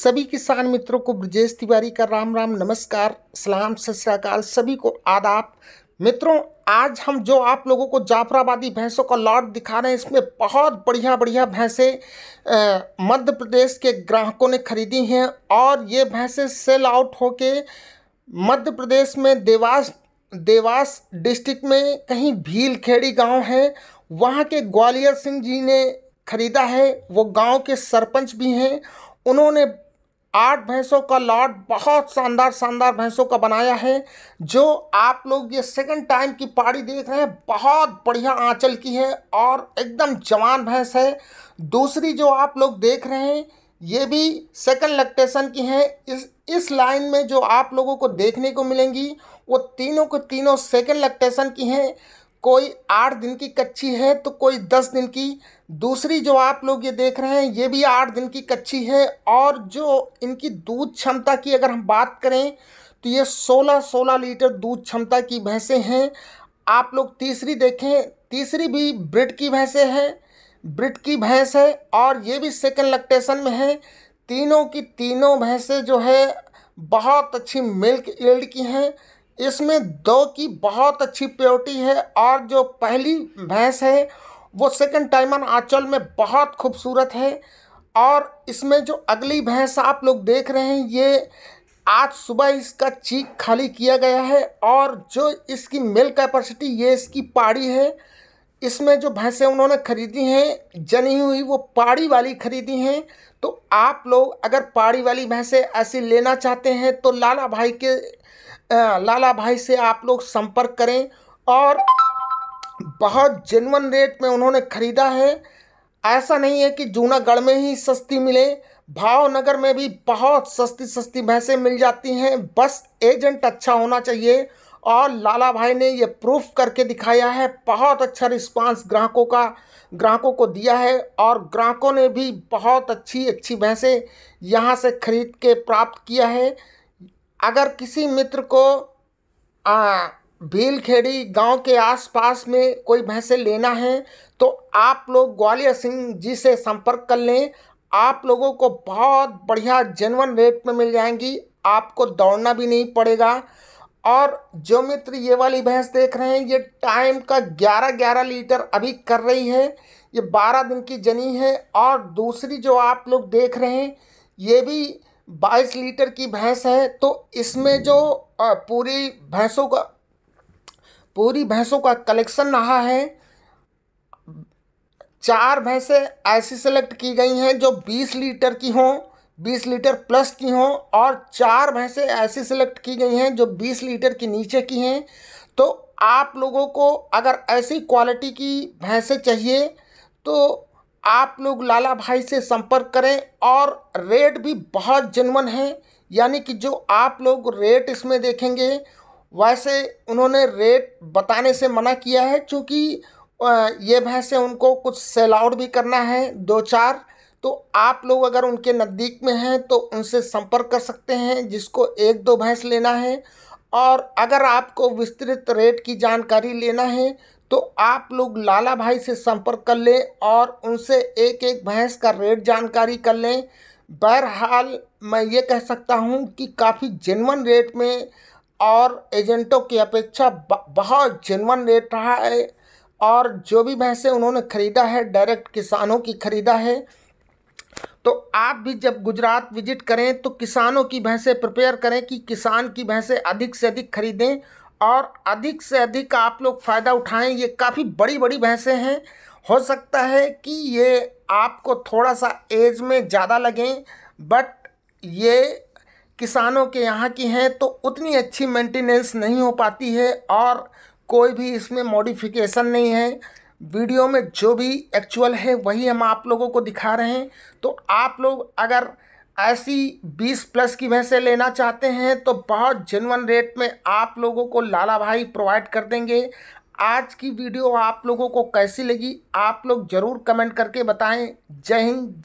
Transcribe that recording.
सभी किसान मित्रों को ब्रजेश तिवारी का राम राम नमस्कार सलाम सत सभी को आदाब मित्रों आज हम जो आप लोगों को जाफराबादी भैंसों का लॉट दिखा रहे हैं इसमें बहुत बढ़िया बढ़िया भैंसें मध्य प्रदेश के ग्राहकों ने खरीदी हैं और ये भैंसें सेल आउट होके मध्य प्रदेश में देवास देवास डिस्ट्रिक्ट में कहीं भीलखेड़ी गांव है वहाँ के ग्वालियर सिंह जी ने खरीदा है वो गांव के सरपंच भी हैं उन्होंने आठ भैंसों का लॉट बहुत शानदार शानदार भैंसों का बनाया है जो आप लोग ये सेकंड टाइम की पारी देख रहे हैं बहुत बढ़िया आंचल की है और एकदम जवान भैंस है दूसरी जो आप लोग देख रहे हैं ये भी सेकंड लक्टेशन की हैं इस इस लाइन में जो आप लोगों को देखने को मिलेंगी वो तीनों के तीनों सेकंड लक्टेशन की हैं कोई आठ दिन की कच्ची है तो कोई दस दिन की दूसरी जो आप लोग ये देख रहे हैं ये भी आठ दिन की कच्ची है और जो इनकी दूध क्षमता की अगर हम बात करें तो ये सोलह सोलह लीटर दूध क्षमता की भैंसें हैं आप लोग तीसरी देखें तीसरी भी ब्रिड की भैंसें हैं ब्रिड की भैंस है और ये भी सेकंड लक्टेशन में है तीनों की तीनों भैंसें जो है बहुत अच्छी मिल्क एल्ड की हैं इसमें दो की बहुत अच्छी प्योरिटी है और जो पहली भैंस है वो सेकंड टाइमन आंचल में बहुत खूबसूरत है और इसमें जो अगली भैंस आप लोग देख रहे हैं ये आज सुबह इसका चीक खाली किया गया है और जो इसकी मेल कैपेसिटी ये इसकी पाड़ी है इसमें जो भैंसें उन्होंने खरीदी हैं जनी हुई वो पाड़ी वाली खरीदी हैं तो आप लोग अगर पाड़ी वाली भैंसें ऐसी लेना चाहते हैं तो लाला भाई के लाला भाई से आप लोग संपर्क करें और बहुत जेनवन रेट में उन्होंने ख़रीदा है ऐसा नहीं है कि जूनागढ़ में ही सस्ती मिले भावनगर में भी बहुत सस्ती सस्ती भैंसें मिल जाती हैं बस एजेंट अच्छा होना चाहिए और लाला भाई ने ये प्रूफ करके दिखाया है बहुत अच्छा रिस्पांस ग्राहकों का ग्राहकों को दिया है और ग्राहकों ने भी बहुत अच्छी अच्छी भैंसें यहाँ से ख़रीद के प्राप्त किया है अगर किसी मित्र को आ, भीलखेड़ी गांव के आसपास में कोई भैंसे लेना है तो आप लोग ग्वालियर सिंह जी से संपर्क कर लें आप लोगों को बहुत बढ़िया जेनवन रेट में मिल जाएंगी आपको दौड़ना भी नहीं पड़ेगा और जो मित्र ये वाली भैंस देख रहे हैं ये टाइम का ग्यारह ग्यारह लीटर अभी कर रही है ये बारह दिन की जनी है और दूसरी जो आप लोग देख रहे हैं ये भी बाईस लीटर की भैंस है तो इसमें जो पूरी भैंसों का पूरी भैंसों का कलेक्शन रहा है चार भैंसें ऐसी सेलेक्ट की गई हैं जो बीस लीटर की हों बीस लीटर प्लस की हों और चार भैंसें ऐसी सेलेक्ट की गई हैं जो बीस लीटर के नीचे की हैं तो आप लोगों को अगर ऐसी क्वालिटी की भैंसें चाहिए तो आप लोग लाला भाई से संपर्क करें और रेट भी बहुत जनवन है यानी कि जो आप लोग रेट इसमें देखेंगे वैसे उन्होंने रेट बताने से मना किया है क्योंकि ये भैंसें उनको कुछ सेल आउट भी करना है दो चार तो आप लोग अगर उनके नज़दीक में हैं तो उनसे संपर्क कर सकते हैं जिसको एक दो भैंस लेना है और अगर आपको विस्तृत रेट की जानकारी लेना है तो आप लोग लाला भाई से संपर्क कर लें और उनसे एक एक भैंस का रेट जानकारी कर लें बहरहाल मैं ये कह सकता हूँ कि काफ़ी जेनवन रेट में और एजेंटों की अपेक्षा बहुत जेनवन रेट रहा है और जो भी भैंसें उन्होंने ख़रीदा है डायरेक्ट किसानों की ख़रीदा है तो आप भी जब गुजरात विजिट करें तो किसानों की भैंसें प्रिपेयर करें कि किसान की भैंसें अधिक से अधिक खरीदें और अधिक से अधिक आप लोग फ़ायदा उठाएं ये काफ़ी बड़ी बड़ी भैंसें हैं हो सकता है कि ये आपको थोड़ा सा एज में ज़्यादा लगें बट ये किसानों के यहाँ की हैं तो उतनी अच्छी मेंटेनेंस नहीं हो पाती है और कोई भी इसमें मॉडिफिकेशन नहीं है वीडियो में जो भी एक्चुअल है वही हम आप लोगों को दिखा रहे हैं तो आप लोग अगर ऐसी 20 प्लस की भैंसें लेना चाहते हैं तो बहुत जेनवन रेट में आप लोगों को लाला भाई प्रोवाइड कर देंगे आज की वीडियो आप लोगों को कैसी लगी आप लोग ज़रूर कमेंट करके बताएं जय हिंद